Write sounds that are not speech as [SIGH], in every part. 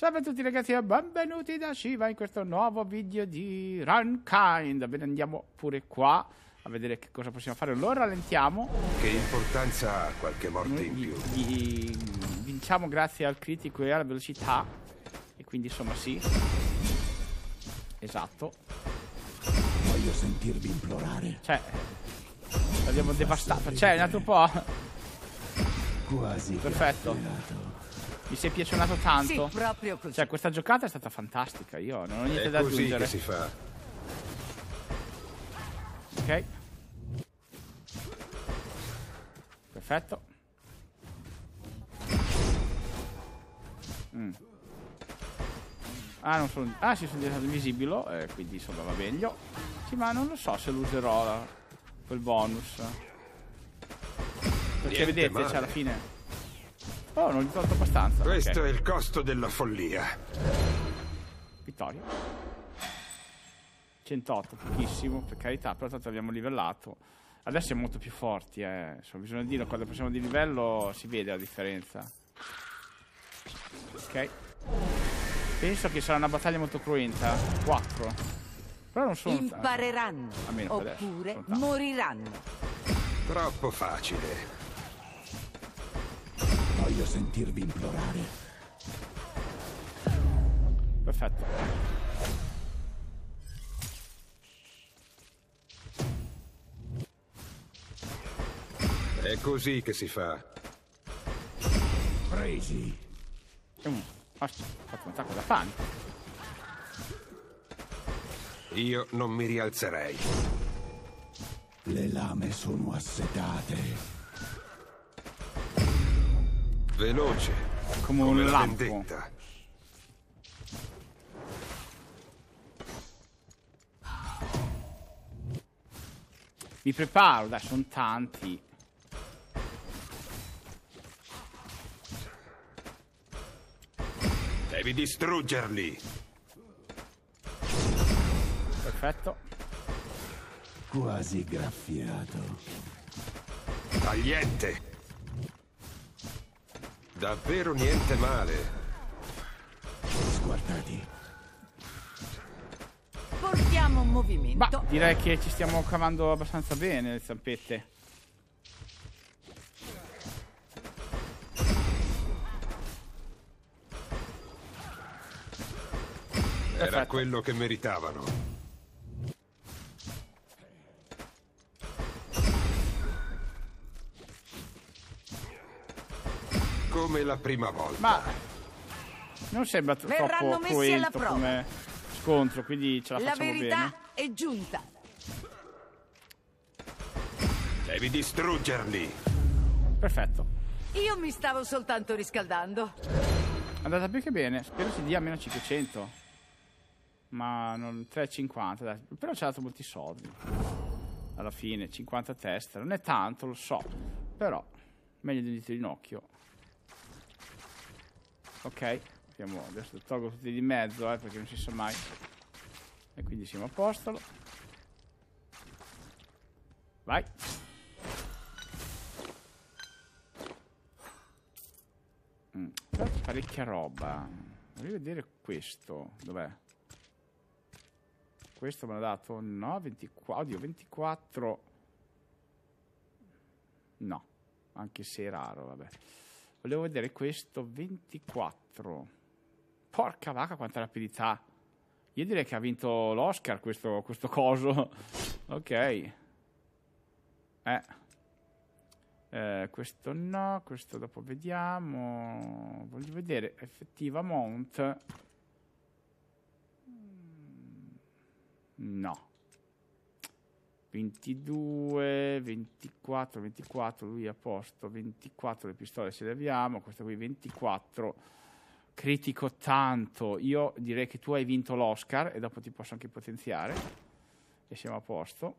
Salve a tutti ragazzi e benvenuti da Shiva in questo nuovo video di Runkind. Bene, andiamo pure qua a vedere che cosa possiamo fare. Lo rallentiamo. Che importanza ha qualche morte Noi in gli, più? Gli vinciamo grazie al critico e alla velocità. E quindi insomma sì. Esatto. Voglio sentirvi implorare. Cioè, l'abbiamo devastato. Cioè, è andato un po'... Quasi. Perfetto mi si è piaccionato tanto. Sì, proprio così. Cioè, questa giocata è stata fantastica. Io non ho niente è da così aggiungere. Che si fa. Ok. Perfetto. Mm. Ah, non sono... Ah, sì, sono diventato invisibile, eh, quindi insomma va meglio. Sì, ma non lo so se lo userò quel bonus. Perché Niente vedete, male. cioè alla fine Oh, non gli ho tolto abbastanza. Questo okay. è il costo della follia. Vittoria. 108, pochissimo, per carità, però tanto abbiamo livellato. Adesso è molto più forti, eh. Insomma, bisogna dire, quando passiamo di livello si vede la differenza. Ok. Penso che sarà una battaglia molto cruenta. 4. Però non sono Impareranno. Almeno oppure moriranno. Troppo facile voglio sentirvi implorare. Perfetto. È così che si fa. Presi. Mm, fatto un sacco da panico. Io non mi rialzerei. Le lame sono assetate. Veloce. Come, come un lampo. Vendetta. Mi preparo, dai, sono tanti. Devi distruggerli. Perfetto. Quasi graffiato. Tagliente. Davvero niente male. Guardati. Portiamo un movimento. Bah, direi che ci stiamo cavando abbastanza bene le zampette. Era quello che meritavano. come la prima volta. Ma non sembra troppo Verranno messi alla prova. come scontro, quindi ce la, la facciamo bene. La verità è giunta. Devi distruggerli. Perfetto. Io mi stavo soltanto riscaldando. È andata più che bene. Spero si dia meno 500. Ma non 3,50. Dai. Però ci ha dato molti soldi. Alla fine, 50 testa. Non è tanto, lo so. Però, meglio di un dito di ginocchio. Ok, Siamo, adesso tolgo tutti di mezzo, eh, perché non si sa mai. E quindi siamo a posto. Vai. Mm. Parecchia roba. Voglio vedere questo. Dov'è? Questo me l'ha dato? No, 24. Oddio, 24. No, anche se è raro, vabbè. Volevo vedere questo 24. Porca vacca quanta rapidità. Io direi che ha vinto l'Oscar questo, questo coso. [LAUGHS] ok. Eh. eh. Questo no, questo dopo vediamo. Voglio vedere effettiva mount. Mm. No. 22, 24, 24, lui a posto, 24 le pistole ce le abbiamo, questa qui 24, critico tanto, io direi che tu hai vinto l'Oscar e dopo ti posso anche potenziare e siamo a posto.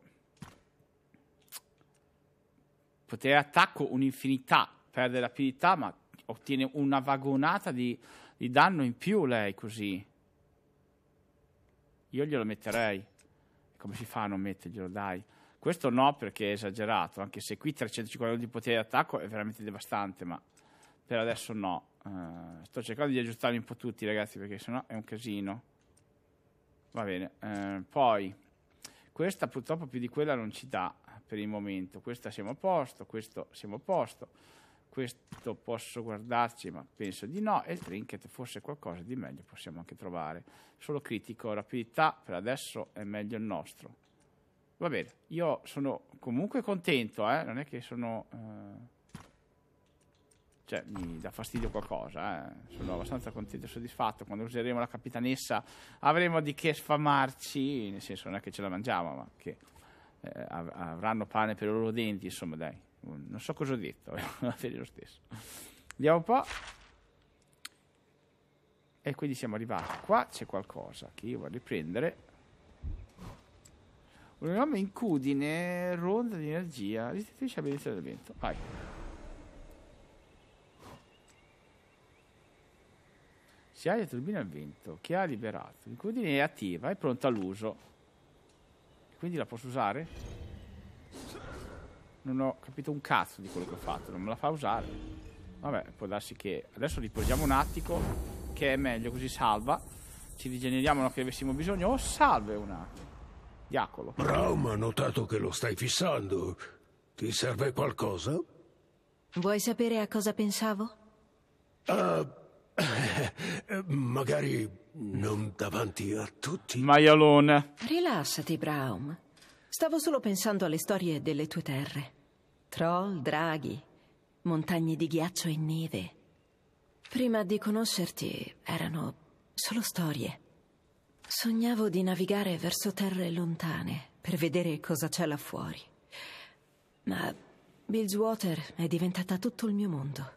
Potere attacco un'infinità, perde rapidità ma ottiene una vagonata di, di danno in più lei così. Io glielo metterei come si fa a non metterglielo, dai. Questo no perché è esagerato, anche se qui 350 di potere d'attacco è veramente devastante, ma per adesso no. Uh, sto cercando di aggiustarli un po' tutti ragazzi perché sennò è un casino. Va bene, uh, poi questa purtroppo più di quella non ci dà per il momento, questa siamo a posto, questo siamo a posto questo posso guardarci, ma penso di no. E il trinket, forse qualcosa di meglio possiamo anche trovare. Solo critico, rapidità, per adesso è meglio il nostro. Va bene, io sono comunque contento, eh? non è che sono... Eh... Cioè, mi dà fastidio qualcosa, eh? sono abbastanza contento e soddisfatto. Quando useremo la capitanessa avremo di che sfamarci, nel senso non è che ce la mangiamo, ma che eh, avranno pane per i loro denti, insomma, dai non so cosa ho detto, la [LAUGHS] fede lo stesso. Vediamo un po'. E quindi siamo arrivati qua, c'è qualcosa che io voglio prendere. Un enorme incudine, ronda di energia, restituisce la benedizione del vento. Vai. Si ha la turbina al vento, che ha liberato. L'incudine è attiva, è pronta all'uso. Quindi la posso usare? Non ho capito un cazzo di quello che ho fatto, non me la fa usare. Vabbè, può darsi che... Adesso riposiamo un attimo, che è meglio, così salva. Ci rigeneriamo, non che avessimo bisogno. O oh, salve un attimo. Diacolo. Braum ha notato che lo stai fissando. Ti serve qualcosa? Vuoi sapere a cosa pensavo? Uh, [LAUGHS] magari non davanti a tutti. Maialone. Rilassati, Braum. Stavo solo pensando alle storie delle tue terre. Troll, draghi, montagne di ghiaccio e neve. Prima di conoscerti erano solo storie. Sognavo di navigare verso terre lontane per vedere cosa c'è là fuori. Ma Bilgewater è diventata tutto il mio mondo.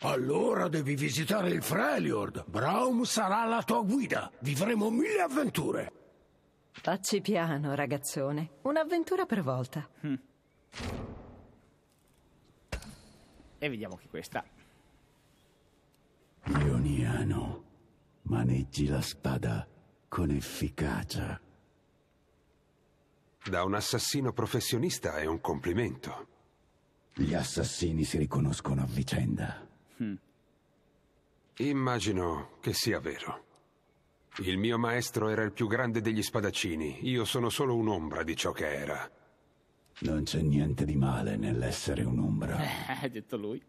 Allora devi visitare il Freljord. Braum sarà la tua guida. Vivremo mille avventure. Facci piano, ragazzone. Un'avventura per volta. Mm. E vediamo che questa. Ioniano, maneggi la spada con efficacia. Da un assassino professionista è un complimento. Gli assassini si riconoscono a vicenda. Mm. Immagino che sia vero. Il mio maestro era il più grande degli spadaccini. Io sono solo un'ombra di ciò che era. Non c'è niente di male nell'essere un'ombra. [LAUGHS] ha detto lui.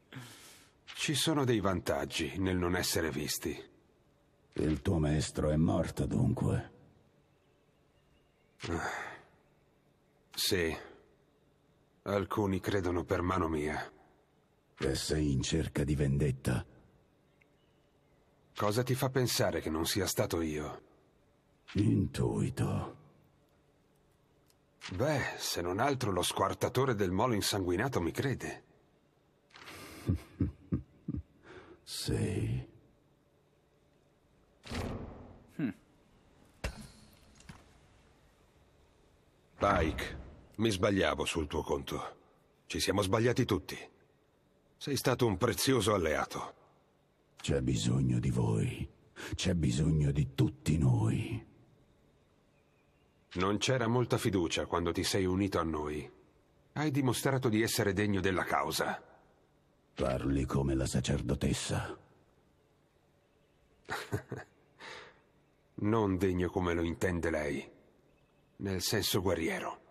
Ci sono dei vantaggi nel non essere visti. Il tuo maestro è morto, dunque. Ah. Sì. Alcuni credono per mano mia. E sei in cerca di vendetta? Cosa ti fa pensare che non sia stato io? Intuito. Beh, se non altro lo squartatore del molo insanguinato mi crede. [LAUGHS] Sei. Hmm. Pike, mi sbagliavo sul tuo conto. Ci siamo sbagliati tutti. Sei stato un prezioso alleato. C'è bisogno di voi. C'è bisogno di tutti noi. Non c'era molta fiducia quando ti sei unito a noi. Hai dimostrato di essere degno della causa. Parli come la sacerdotessa. [LAUGHS] non degno come lo intende lei, nel senso guerriero.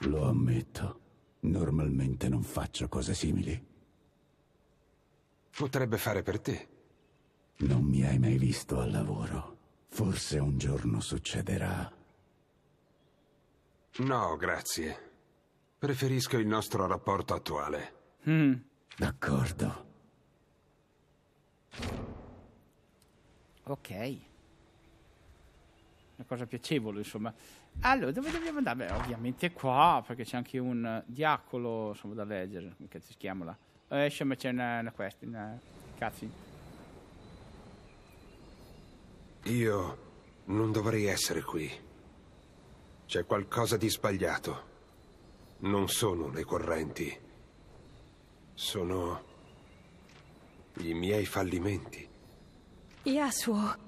Lo ammetto. Normalmente non faccio cose simili potrebbe fare per te. Non mi hai mai visto al lavoro. Forse un giorno succederà. No, grazie. Preferisco il nostro rapporto attuale. Mm. D'accordo. Ok. Una cosa piacevole, insomma. Allora, dove dobbiamo andare? Beh, ovviamente qua, perché c'è anche un eh, diacolo, insomma, da leggere. Che si chiama là? Esce eh, ma c'è una, una, quest, una cutscene. Io non dovrei essere qui. C'è qualcosa di sbagliato. Non sono le correnti. Sono i miei fallimenti. Yasuo.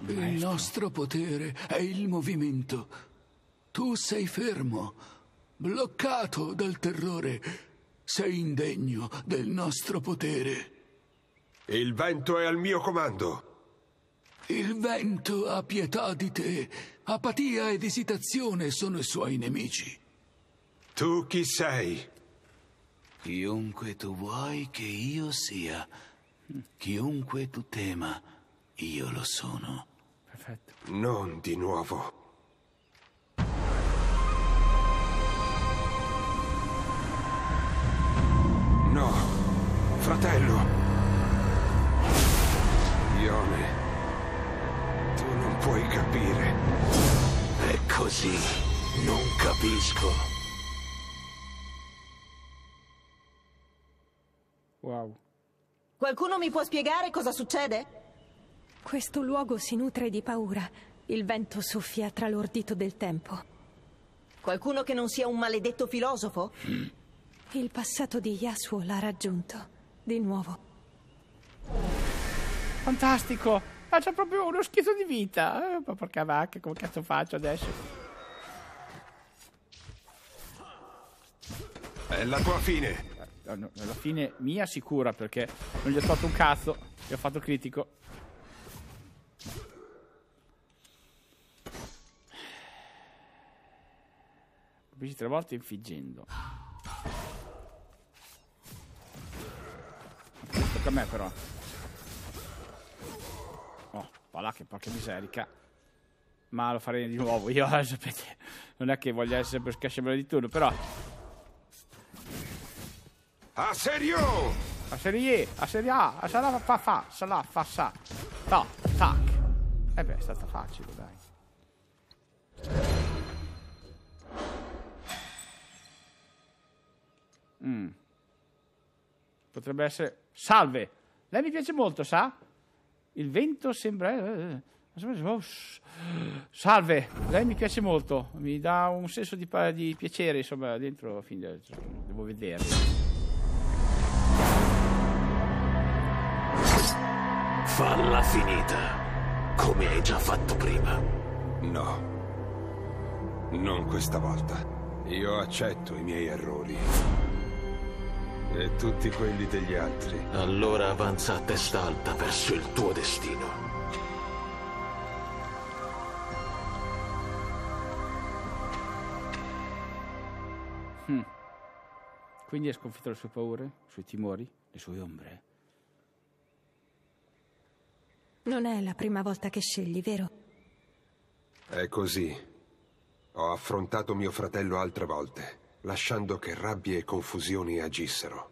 Il nostro potere è il movimento. Tu sei fermo bloccato dal terrore. Sei indegno del nostro potere. Il vento è al mio comando. Il vento ha pietà di te. Apatia ed esitazione sono i suoi nemici. Tu chi sei? Chiunque tu vuoi che io sia, chiunque tu tema, io lo sono. Perfetto. Non di nuovo. No, fratello. Ione, tu non puoi capire. È così, non capisco. Wow. Qualcuno mi può spiegare cosa succede? Questo luogo si nutre di paura. Il vento soffia tra l'ordito del tempo. Qualcuno che non sia un maledetto filosofo? Mm. Il passato di Yasuo l'ha raggiunto. Di nuovo. Fantastico! Ma ah, c'è proprio uno schizzo di vita. Eh, ma porca vacca, come cazzo faccio adesso? È la tua fine. Eh, no, la fine mia sicura perché non gli ho fatto un cazzo. Gli ho fatto critico. Capisci tre volte infiggendo. tocca a me però. Oh, voilà che porca miserica. Ma lo farei di nuovo io, [LAUGHS] sapete. Non è che voglia essere per scasciamelo di turno, però. A serio! A serie, a serie A, a sala fa fa, sala fa sa. No, tac. E eh beh, è stata facile, dai. Mm. Potrebbe essere Salve. Lei mi piace molto, sa? Il vento sembra... Eh, eh, eh. Oh, Salve, lei mi piace molto, mi dà un senso di, di piacere, insomma, dentro, fin da, devo vederlo. Falla finita, come hai già fatto prima. No, non questa volta. Io accetto i miei errori. E tutti quelli degli altri. Allora avanza a testa alta verso il tuo destino. Hmm. Quindi ha sconfitto le sue paure, i suoi timori, le sue ombre. Non è la prima volta che scegli, vero? È così. Ho affrontato mio fratello altre volte lasciando che rabbie e confusioni agissero,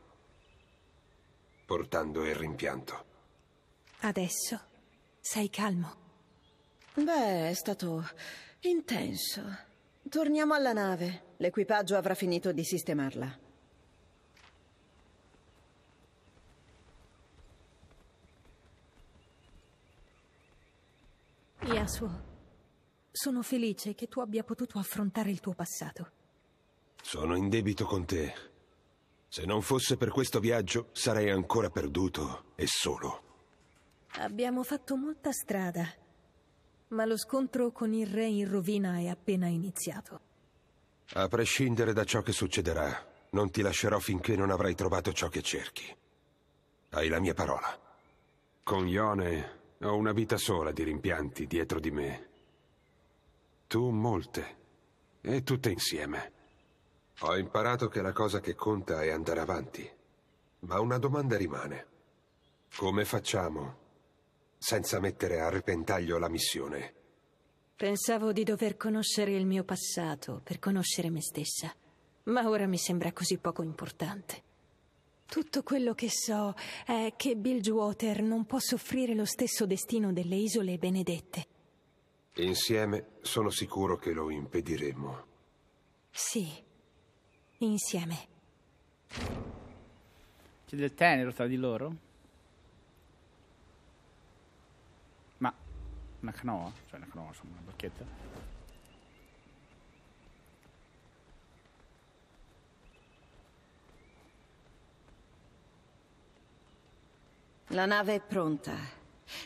portando il rimpianto. Adesso sei calmo. Beh, è stato intenso. Torniamo alla nave. L'equipaggio avrà finito di sistemarla. Yasuo, sono felice che tu abbia potuto affrontare il tuo passato. Sono in debito con te. Se non fosse per questo viaggio, sarei ancora perduto e solo. Abbiamo fatto molta strada, ma lo scontro con il re in rovina è appena iniziato. A prescindere da ciò che succederà, non ti lascerò finché non avrai trovato ciò che cerchi. Hai la mia parola. Con Ione ho una vita sola di rimpianti dietro di me. Tu molte, e tutte insieme. Ho imparato che la cosa che conta è andare avanti, ma una domanda rimane. Come facciamo senza mettere a repentaglio la missione? Pensavo di dover conoscere il mio passato per conoscere me stessa, ma ora mi sembra così poco importante. Tutto quello che so è che Bilgewater non può soffrire lo stesso destino delle isole benedette. Insieme sono sicuro che lo impediremo. Sì insieme. C'è del tenero tra di loro? Ma una canoa? Cioè una canoa, insomma, una barchetta. La nave è pronta.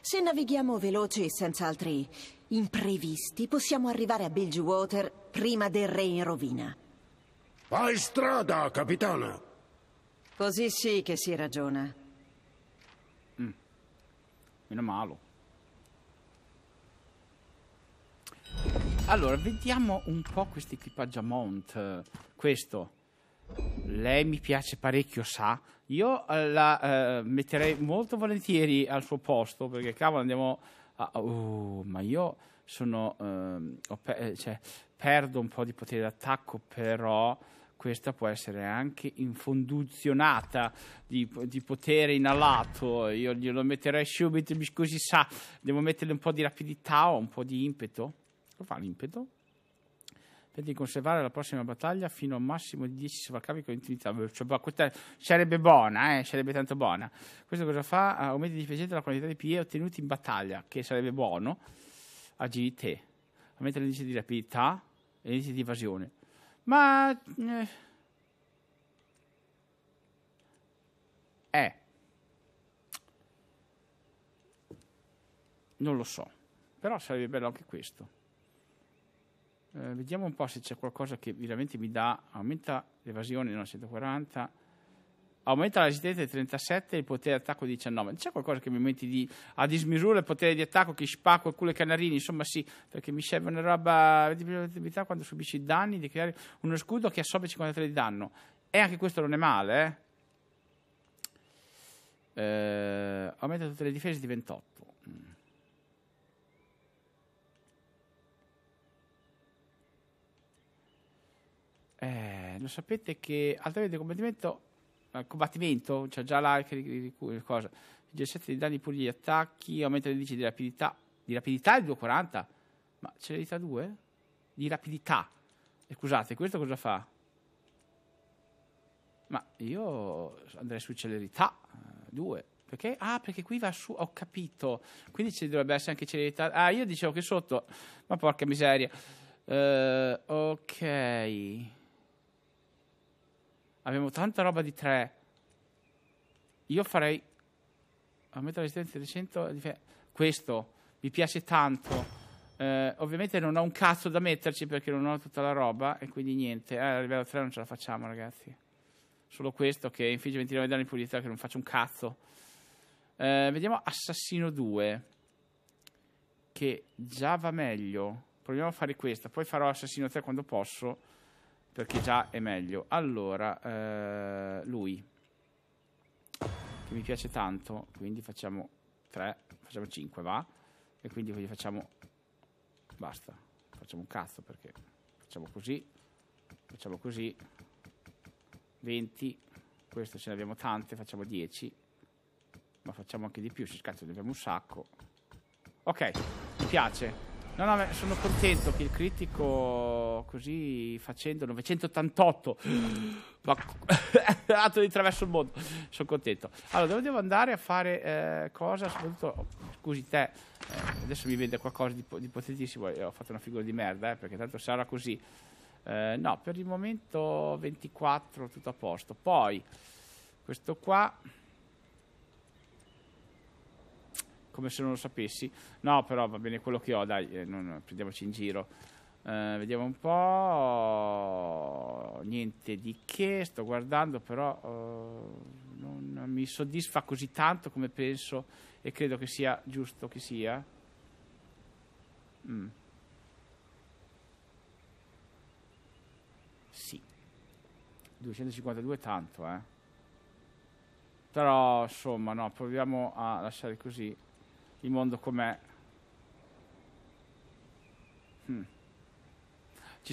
Se navighiamo veloci e senza altri imprevisti, possiamo arrivare a Bilgewater prima del re in rovina. Fai strada, capitano! Così sì che si ragiona. Mm. Meno male. Allora, vediamo un po' questo equipaggiamento. Questo. Lei mi piace parecchio, sa. Io eh, la eh, metterei molto volentieri al suo posto, perché cavolo andiamo... A... Uh, ma io sono... Ehm, eh, cioè, perdo un po' di potere d'attacco, però questa può essere anche infonduzionata di, di, potere inalato. Io glielo metterei subito, scusi, sa, devo metterle un po' di rapidità o un po' di impeto. Lo fa l'impeto. Per di conservare la prossima battaglia fino a un massimo di 10 sovraccavi con intimità. Cioè, questa sarebbe buona, eh? sarebbe tanto buona. Questo cosa fa? Ah, aumenta di efficienza la quantità di PE ottenuti in battaglia, che sarebbe buono. Agilità. Aumenta l'indice di rapidità e l'indice di evasione. Ma... Eh. eh. Non lo so. Però sarebbe bello anche questo. Eh, vediamo un po' se c'è qualcosa che veramente mi dà... Aumenta l'evasione da 140 aumenta la resistenza di 37 e il potere d'attacco di 19. C'è qualcosa che mi metti di, a dismisura il potere di attacco che spacco il culo ai canarini? Insomma, sì, perché mi serve una roba di attività quando subisci danni di creare uno scudo che assorbe 53 di danno. E anche questo non è male, eh? Eh, aumenta tutte le difese di 28. Mm. Eh, lo sapete che altre il combattimento al combattimento, cioè già l'arco di cosa. 17 di danni puri gli attacchi, aumenta l'indice di rapidità. Di rapidità è 240? Ma celerità 2? Di rapidità. E scusate, questo cosa fa? Ma io andrei su celerità 2. Eh, perché? Ah, perché qui va su, ho capito. Quindi ci dovrebbe essere anche celerità. Ah, io dicevo che sotto. Ma porca miseria. Uh, ok abbiamo tanta roba di tre. Io farei aumento la resistenza di 100. Questo mi piace tanto. Eh, ovviamente non ho un cazzo da metterci perché non ho tutta la roba e quindi niente. Eh, a livello 3 non ce la facciamo, ragazzi. Solo questo che infligge 29 danni di pulizia che non faccio un cazzo. Eh, vediamo Assassino 2 che già va meglio. Proviamo a fare questa, poi farò Assassino 3 quando posso perché già è meglio. Allora, eh, lui, che mi piace tanto, quindi facciamo 3, facciamo 5, va? E quindi gli facciamo... Basta, facciamo un cazzo perché facciamo così, facciamo così, 20, questo ce ne abbiamo tante, facciamo 10, ma facciamo anche di più, ci cazzo ne abbiamo un sacco. Ok, mi piace. No, no, sono contento che il critico così facendo 988 ma [LAUGHS] atto di traverso il mondo sono contento allora dove devo andare a fare eh, cosa soprattutto oh, scusi te eh, adesso mi vende qualcosa di, di potentissimo ho fatto una figura di merda eh, perché tanto sarà così eh, no per il momento 24 tutto a posto poi questo qua come se non lo sapessi no però va bene quello che ho dai eh, non, prendiamoci in giro eh, vediamo un po'. Niente di che, sto guardando, però eh, non mi soddisfa così tanto come penso e credo che sia giusto che sia. Mm. Sì. 252 è tanto, eh. Però, insomma, no, proviamo a lasciare così il mondo com'è. Mm.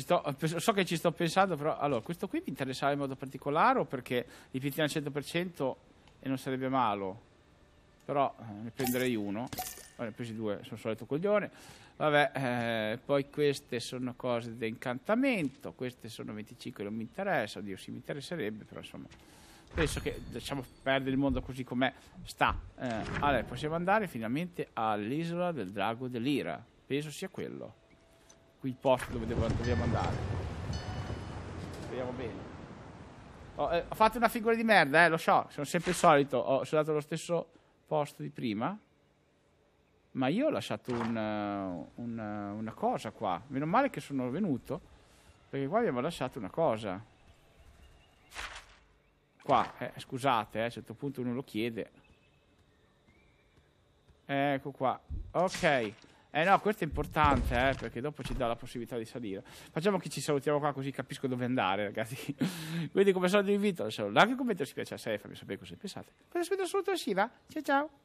Sto, so che ci sto pensando, però allora, questo qui mi interessava in modo particolare o perché li pizziamo al 100% e non sarebbe malo? Però eh, ne prenderei uno. Ne ho presi due, sono solito coglione. Vabbè, eh, poi queste sono cose da incantamento, queste sono 25 non mi interessa, oddio sì mi interesserebbe, però insomma penso che diciamo perdere il mondo così com'è sta. Eh, allora, possiamo andare finalmente all'isola del drago dell'ira, penso sia quello qui il posto dove devo, dobbiamo andare. Speriamo bene. Oh, eh, ho fatto una figura di merda, eh, lo so, sono sempre il solito. Ho, sono andato allo stesso posto di prima. Ma io ho lasciato un, uh, un, uh, una cosa qua. Meno male che sono venuto. Perché qua abbiamo lasciato una cosa. Qua, eh, scusate, eh, a un certo punto uno lo chiede. Ecco qua. Ok. Eh no, questo è importante, eh, perché dopo ci dà la possibilità di salire. Facciamo che ci salutiamo qua così capisco dove andare, ragazzi. [LAUGHS] Quindi come solito vi invito, lasciate un like un commento se vi piace, se fammi sapere cosa ne pensate. Questo è assoluto, si va. Ciao ciao.